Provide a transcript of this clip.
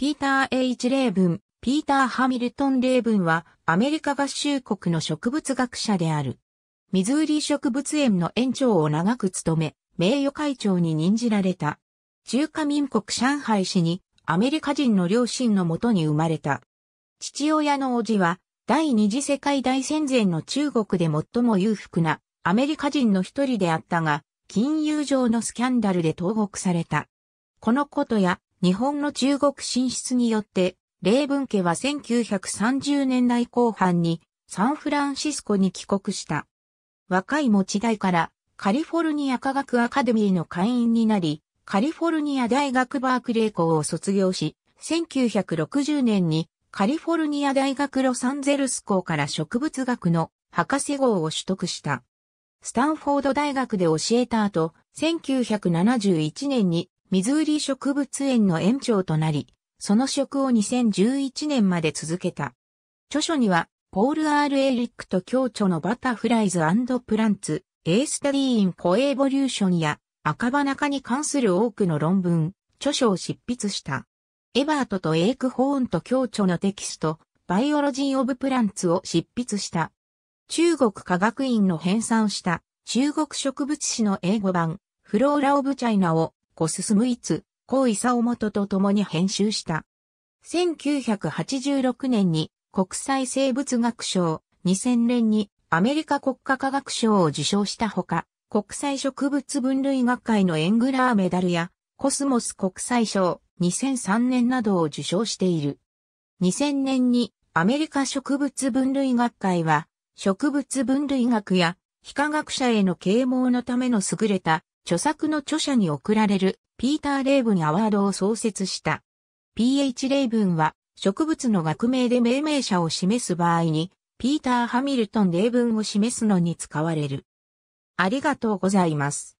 ピーター・エイチ・レーブン、ピーター・ハミルトン・レーブンは、アメリカ合衆国の植物学者である。ミズーリ植物園の園長を長く務め、名誉会長に任じられた。中華民国上海市に、アメリカ人の両親のもとに生まれた。父親の叔父は、第二次世界大戦前の中国で最も裕福なアメリカ人の一人であったが、金融上のスキャンダルで投獄された。このことや日本の中国進出によって、レ文家は1930年代後半にサンフランシスコに帰国した。若い持ち代からカリフォルニア科学アカデミーの会員になり、カリフォルニア大学バークレー校を卒業し、1960年にカリフォルニア大学ロサンゼルス校から植物学の博士号を取得した。スタンフォード大学で教えた後、1971年にミズーリ植物園の園長となり、その職を2011年まで続けた。著書には、ポール・アール・エリックと共著のバタフライズプランツ、エースタディーン・コエ e v o l u t i o や赤羽中に関する多くの論文、著書を執筆した。エバートとエイクホーンと共著のテキスト、バイオロジー・オブ・プランツを執筆した。中国科学院の編纂した中国植物史の英語版、フローラ・オブ・チャイナを子進むいつ、高伊佐元と共に編集した。1986年に国際生物学賞、2000年にアメリカ国家科学賞を受賞したほか、国際植物分類学会のエングラーメダルやコスモス国際賞2003年などを受賞している。2000年にアメリカ植物分類学会は植物分類学や非科学者への啓蒙のための優れた著作の著者に贈られるピーター・レイブン・アワードを創設した。PH レイブンは植物の学名で命名者を示す場合に、ピーター・ハミルトン・レイブンを示すのに使われる。ありがとうございます。